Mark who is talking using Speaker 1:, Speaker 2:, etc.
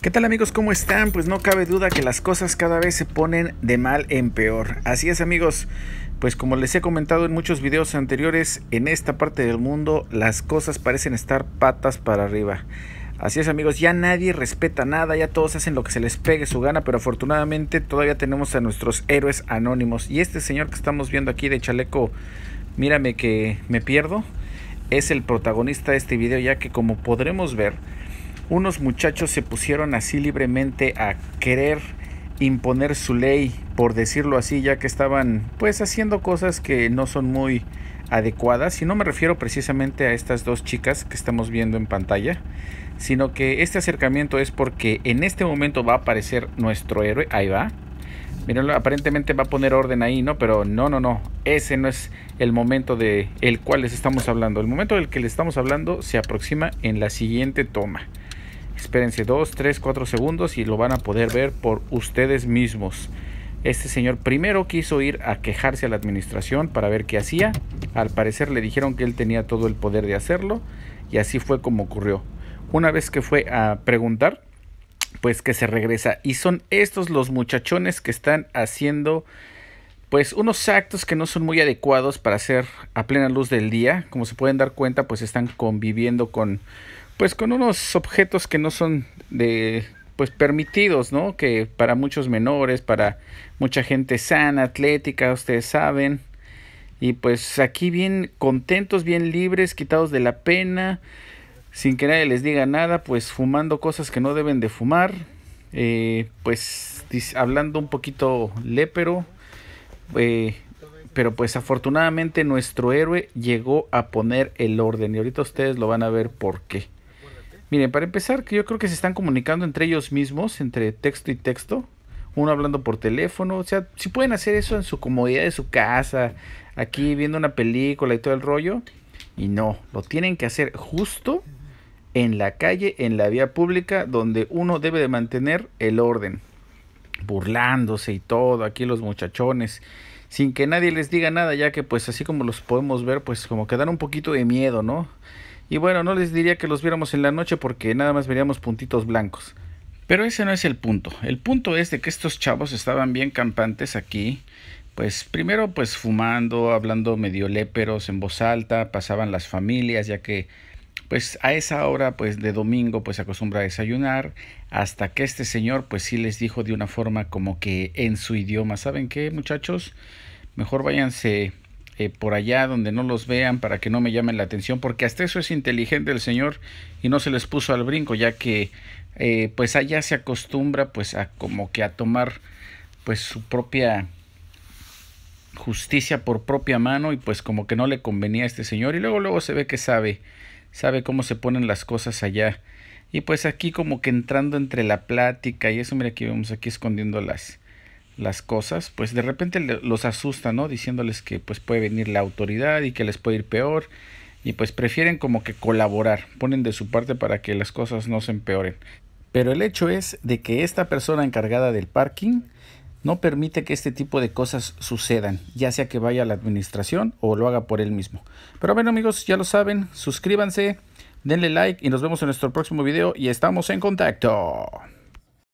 Speaker 1: ¿Qué tal amigos? ¿Cómo están? Pues no cabe duda que las cosas cada vez se ponen de mal en peor. Así es amigos, pues como les he comentado en muchos videos anteriores, en esta parte del mundo las cosas parecen estar patas para arriba. Así es amigos, ya nadie respeta nada, ya todos hacen lo que se les pegue su gana, pero afortunadamente todavía tenemos a nuestros héroes anónimos. Y este señor que estamos viendo aquí de chaleco, mírame que me pierdo, es el protagonista de este video ya que como podremos ver, unos muchachos se pusieron así libremente a querer imponer su ley, por decirlo así, ya que estaban pues haciendo cosas que no son muy adecuadas. Y no me refiero precisamente a estas dos chicas que estamos viendo en pantalla, sino que este acercamiento es porque en este momento va a aparecer nuestro héroe. Ahí va. aparentemente va a poner orden ahí, ¿no? Pero no, no, no. Ese no es el momento de el cual les estamos hablando. El momento del que les estamos hablando se aproxima en la siguiente toma. Espérense 2, 3, 4 segundos y lo van a poder ver por ustedes mismos. Este señor primero quiso ir a quejarse a la administración para ver qué hacía. Al parecer le dijeron que él tenía todo el poder de hacerlo y así fue como ocurrió. Una vez que fue a preguntar, pues que se regresa. Y son estos los muchachones que están haciendo pues unos actos que no son muy adecuados para hacer a plena luz del día. Como se pueden dar cuenta, pues están conviviendo con, pues con unos objetos que no son de pues permitidos, ¿no? Que para muchos menores, para mucha gente sana, atlética, ustedes saben. Y pues aquí bien contentos, bien libres, quitados de la pena, sin que nadie les diga nada, pues fumando cosas que no deben de fumar. Eh, pues hablando un poquito lépero, eh, pero pues afortunadamente nuestro héroe llegó a poner el orden y ahorita ustedes lo van a ver por qué. Miren, para empezar, que yo creo que se están comunicando entre ellos mismos, entre texto y texto, uno hablando por teléfono, o sea, si pueden hacer eso en su comodidad de su casa, aquí viendo una película y todo el rollo, y no, lo tienen que hacer justo en la calle, en la vía pública, donde uno debe de mantener el orden, burlándose y todo, aquí los muchachones, sin que nadie les diga nada, ya que pues así como los podemos ver, pues como que dan un poquito de miedo, ¿no? Y bueno, no les diría que los viéramos en la noche porque nada más veríamos puntitos blancos. Pero ese no es el punto. El punto es de que estos chavos estaban bien campantes aquí. Pues primero pues fumando, hablando medio léperos en voz alta, pasaban las familias ya que pues a esa hora pues de domingo pues acostumbra a desayunar hasta que este señor pues sí les dijo de una forma como que en su idioma, ¿saben qué muchachos? Mejor váyanse eh, por allá donde no los vean para que no me llamen la atención, porque hasta eso es inteligente el Señor y no se les puso al brinco, ya que eh, pues allá se acostumbra pues a como que a tomar pues su propia justicia por propia mano y pues como que no le convenía a este señor y luego luego se ve que sabe sabe cómo se ponen las cosas allá y pues aquí como que entrando entre la plática y eso mira que vemos aquí escondiendo las las cosas, pues de repente los asusta, ¿no? Diciéndoles que pues puede venir la autoridad y que les puede ir peor y pues prefieren como que colaborar, ponen de su parte para que las cosas no se empeoren. Pero el hecho es de que esta persona encargada del parking no permite que este tipo de cosas sucedan, ya sea que vaya a la administración o lo haga por él mismo. Pero bueno amigos, ya lo saben, suscríbanse, denle like y nos vemos en nuestro próximo video y estamos en contacto.